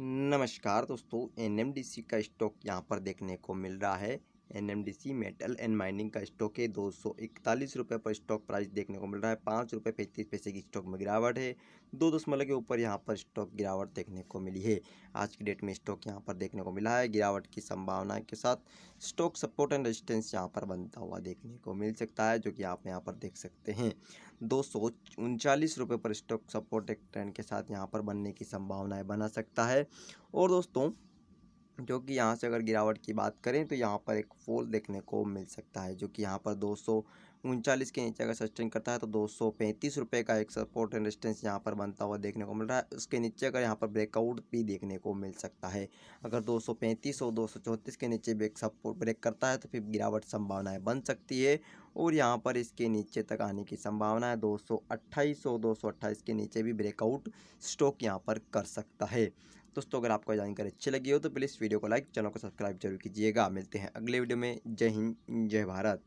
नमस्कार दोस्तों एनएमडीसी का स्टॉक यहाँ पर देखने को मिल रहा है एनएमडीसी मेटल एंड माइनिंग का स्टॉक है दो सौ इकतालीस रुपये पर स्टॉक प्राइस देखने को मिल रहा है पाँच रुपये पैंतीस पैसे की स्टॉक में गिरावट है दो दशमलव के ऊपर यहाँ पर स्टॉक गिरावट देखने को मिली है आज की डेट में स्टॉक यहाँ पर देखने को मिला है गिरावट की संभावना के साथ स्टॉक सपोर्ट एंड रेजिस्टेंस यहाँ पर बनता हुआ देखने को मिल सकता है जो कि आप यहाँ पर देख सकते हैं दो सौ उनचालीस रुपये पर स्टॉक सपोर्ट एक ट्रेंड के साथ यहाँ पर बनने की संभावनाएँ बना सकता है और दोस्तों जो कि यहाँ से अगर गिरावट की बात करें तो यहाँ पर एक फॉल देखने को मिल सकता है जो कि यहाँ पर दो उनचालीस के नीचे अगर सस्टेन करता है तो दो सौ पैंतीस रुपये का एक सपोर्ट एंड रेजिस्टेंस यहाँ पर बनता हुआ देखने को मिल रहा है उसके नीचे अगर यहाँ पर ब्रेकआउट भी देखने को मिल सकता है अगर दो सौ पैंतीस और दो सौ चौंतीस के नीचे ब्रेक सपोर्ट ब्रेक करता है तो फिर गिरावट संभावनाएं बन सकती है और यहाँ पर इसके नीचे तक आने की संभावना है दो सौ अट्ठाईस और दो सौ अट्ठाईस के नीचे भी ब्रेकआउट स्टॉक यहाँ पर कर सकता है दोस्तों अगर आपको जानकारी अच्छी लगी हो तो प्लीज़ वीडियो को लाइक चैनल को सब्सक्राइब जरूर कीजिएगा मिलते हैं अगले वीडियो में जय हिंद जय भारत